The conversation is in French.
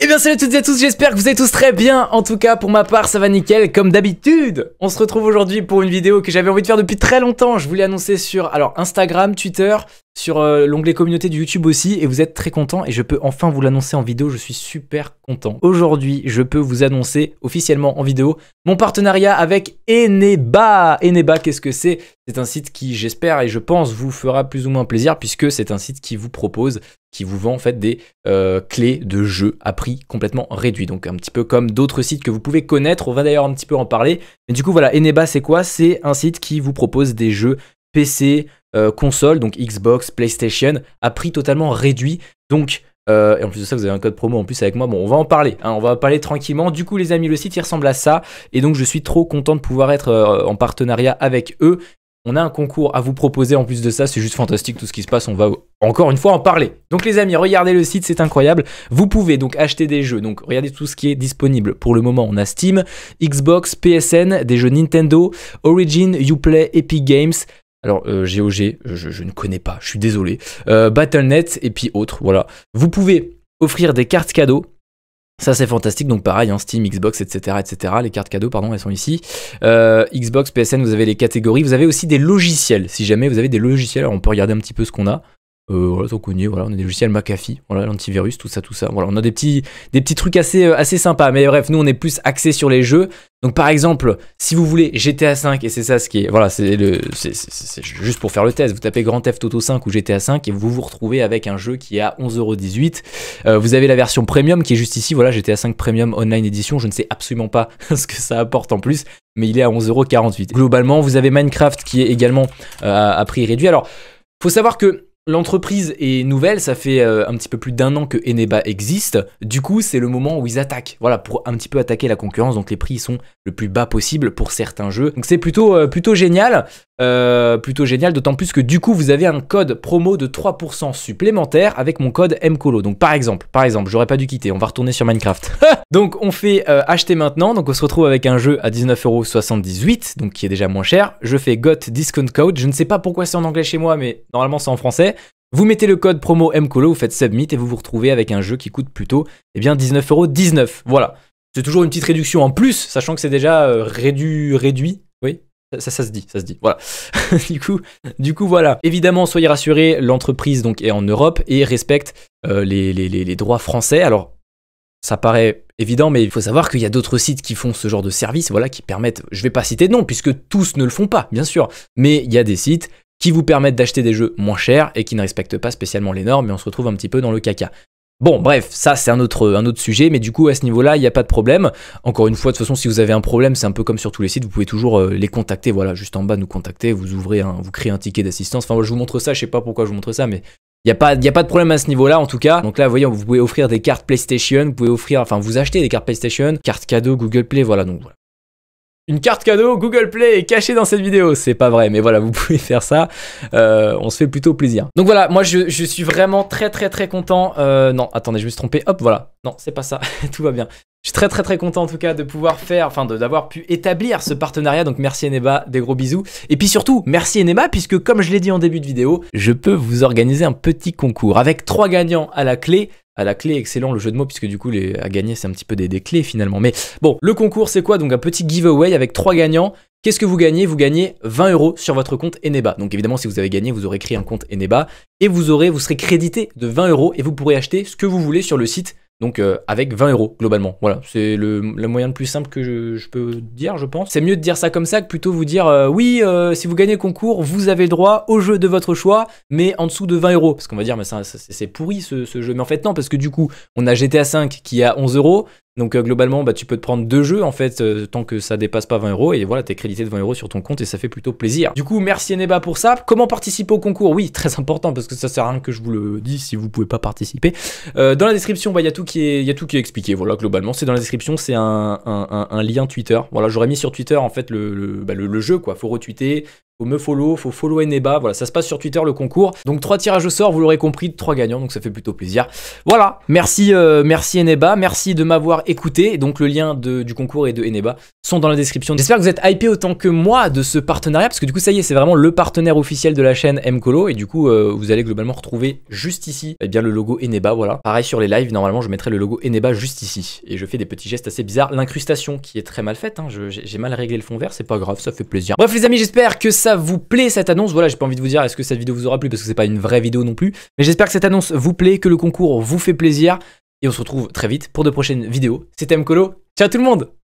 Et eh bien salut à toutes et à tous, j'espère que vous allez tous très bien, en tout cas pour ma part ça va nickel comme d'habitude On se retrouve aujourd'hui pour une vidéo que j'avais envie de faire depuis très longtemps, je vous l'ai annoncé sur alors Instagram, Twitter, sur euh, l'onglet communauté du YouTube aussi et vous êtes très content et je peux enfin vous l'annoncer en vidéo, je suis super content. Aujourd'hui, je peux vous annoncer officiellement en vidéo mon partenariat avec Eneba. Eneba, qu'est-ce que c'est C'est un site qui, j'espère et je pense, vous fera plus ou moins plaisir puisque c'est un site qui vous propose, qui vous vend en fait des euh, clés de jeux à prix complètement réduit. Donc un petit peu comme d'autres sites que vous pouvez connaître, on va d'ailleurs un petit peu en parler. Mais du coup voilà, Eneba c'est quoi C'est un site qui vous propose des jeux PC, euh, console, donc Xbox, PlayStation, à prix totalement réduit. Donc, euh, et en plus de ça, vous avez un code promo en plus avec moi. Bon, on va en parler. Hein, on va en parler tranquillement. Du coup, les amis, le site il ressemble à ça. Et donc, je suis trop content de pouvoir être euh, en partenariat avec eux. On a un concours à vous proposer en plus de ça, c'est juste fantastique tout ce qui se passe, on va encore une fois en parler. Donc les amis, regardez le site, c'est incroyable. Vous pouvez donc acheter des jeux, donc regardez tout ce qui est disponible. Pour le moment, on a Steam, Xbox, PSN, des jeux Nintendo, Origin, Uplay, Epic Games, alors, GOG, euh, je, ne connais pas, je suis désolé. Euh, Battle.net et puis autres, voilà. Vous pouvez offrir des cartes cadeaux. Ça, c'est fantastique. Donc, pareil, en hein, Steam, Xbox, etc., etc. Les cartes cadeaux, pardon, elles sont ici. Euh, Xbox, PSN, vous avez les catégories. Vous avez aussi des logiciels. Si jamais vous avez des logiciels, alors on peut regarder un petit peu ce qu'on a. Euh, voilà, on a des logiciels McAfee, voilà, l'antivirus, tout ça, tout ça. Voilà, on a des petits, des petits trucs assez, euh, assez sympas. Mais bref, nous, on est plus axé sur les jeux. Donc par exemple, si vous voulez GTA V, et c'est ça ce qui est, voilà, c'est le, c'est juste pour faire le test. Vous tapez Grand Theft Auto 5 ou GTA 5 et vous vous retrouvez avec un jeu qui est à 11,18€. Euh, vous avez la version premium qui est juste ici, voilà, GTA 5 Premium Online Edition. Je ne sais absolument pas ce que ça apporte en plus, mais il est à 11,48€. Globalement, vous avez Minecraft qui est également euh, à prix réduit. Alors, faut savoir que L'entreprise est nouvelle, ça fait euh, un petit peu plus d'un an que Eneba existe. Du coup, c'est le moment où ils attaquent. Voilà, pour un petit peu attaquer la concurrence. Donc les prix sont le plus bas possible pour certains jeux. Donc c'est plutôt, euh, plutôt génial. Euh, plutôt génial, d'autant plus que du coup, vous avez un code promo de 3% supplémentaire avec mon code MCOLO. Donc par exemple, par exemple, j'aurais pas dû quitter. On va retourner sur Minecraft. donc on fait acheter maintenant. Donc on se retrouve avec un jeu à 19,78€, donc qui est déjà moins cher. Je fais GOT Discount Code. Je ne sais pas pourquoi c'est en anglais chez moi, mais normalement c'est en français. Vous mettez le code promo MCOLO, vous faites submit et vous vous retrouvez avec un jeu qui coûte plutôt eh bien 19,19€. Voilà. C'est toujours une petite réduction en plus, sachant que c'est déjà euh, réduit, réduit. Oui, ça, ça, se dit, ça se dit. Voilà. du coup, du coup, voilà. Évidemment, soyez rassurés, l'entreprise donc est en Europe et respecte euh, les, droits français. Alors, ça paraît évident, mais il faut savoir qu'il y a d'autres sites qui font ce genre de service, voilà, qui permettent. Je ne vais pas citer de nom puisque tous ne le font pas, bien sûr. Mais il y a des sites qui vous permettent d'acheter des jeux moins chers et qui ne respectent pas spécialement les normes, et on se retrouve un petit peu dans le caca. Bon, bref, ça c'est un autre, un autre sujet, mais du coup à ce niveau-là, il n'y a pas de problème. Encore une fois, de toute façon, si vous avez un problème, c'est un peu comme sur tous les sites, vous pouvez toujours euh, les contacter, voilà, juste en bas, nous contacter, vous ouvrez un, vous créez un ticket d'assistance. Enfin, je vous montre ça, je sais pas pourquoi je vous montre ça, mais il n'y a, pas, y a pas de problème à ce niveau-là, en tout cas. Donc là, vous voyez, vous pouvez offrir des cartes PlayStation, vous pouvez offrir, enfin, vous achetez des cartes PlayStation, cartes cadeaux, Google Play, voilà. Donc voilà une carte cadeau Google Play est cachée dans cette vidéo. C'est pas vrai, mais voilà, vous pouvez faire ça. Euh, on se fait plutôt plaisir. Donc voilà, moi je, suis vraiment très très très content. Euh, non, attendez, je me suis trompé. Hop, voilà. Non, c'est pas ça. Tout va bien. Je suis très très très content en tout cas de pouvoir faire, enfin d'avoir pu établir ce partenariat. Donc merci Eneba, des gros bisous. Et puis surtout, merci Eneba, puisque comme je l'ai dit en début de vidéo, je peux vous organiser un petit concours avec trois gagnants à la clé à la clé. Excellent le jeu de mots, puisque du coup, les, à gagner, c'est un petit peu des, des clés finalement. Mais bon, le concours, c'est quoi Donc un petit giveaway avec trois gagnants. Qu'est-ce que vous gagnez Vous gagnez 20 euros sur votre compte Eneba. Donc évidemment, si vous avez gagné, vous aurez créé un compte Eneba et vous aurez, vous serez crédité de 20 euros et vous pourrez acheter ce que vous voulez sur le site donc euh, avec 20 euros globalement. Voilà, c'est le, moyen le plus simple que je, peux dire, je pense. C'est mieux de dire ça comme ça que plutôt vous dire euh, oui, euh, si vous gagnez le concours, vous avez le droit au jeu de votre choix, mais en dessous de 20 euros. Parce qu'on va dire, mais c'est pourri ce, jeu. Mais en fait, non, parce que du coup, on a GTA 5 qui est à 11 euros, donc euh, globalement, bah, tu peux te prendre deux jeux en fait, euh, tant que ça dépasse pas 20 euros, et voilà, t'es crédité de 20 euros sur ton compte et ça fait plutôt plaisir. Du coup, merci Eneba pour ça. Comment participer au concours Oui, très important parce que ça sert à rien que je vous le dise si vous pouvez pas participer. Euh, dans la description, bah, il y, a tout qui est, y a tout qui est expliqué. Voilà, globalement, c'est dans la description, c'est un, lien Twitter. Voilà, j'aurais mis sur Twitter en fait le, le, bah, le jeu quoi. Faut retweeter, faut me follow, faut follow Eneba. Voilà, ça se passe sur Twitter le concours. Donc trois tirages au sort, vous l'aurez compris, trois gagnants, donc ça fait plutôt plaisir. Voilà, merci, euh, merci Eneba, merci de m'avoir écouté. Donc le lien de, du concours et de Eneba sont dans la description. J'espère que vous êtes hypé autant que moi de ce partenariat, parce que du coup ça y est, c'est vraiment le partenaire officiel de la chaîne Mcolo, et du coup euh, vous allez globalement retrouver juste ici eh bien le logo Eneba. Voilà, pareil sur les lives, normalement je mettrai le logo Eneba juste ici, et je fais des petits gestes assez bizarres. L'incrustation qui est très mal faite, hein. j'ai mal réglé le fond vert, c'est pas grave, ça fait plaisir. Bref les amis, j'espère que ça vous plaît cette annonce. Voilà, j'ai pas envie de vous dire est-ce que cette vidéo vous aura plu parce que c'est pas une vraie vidéo non plus. Mais j'espère que cette annonce vous plaît, que le concours vous fait plaisir. Et on se retrouve très vite pour de prochaines vidéos. C'était Mkolo. Ciao tout le monde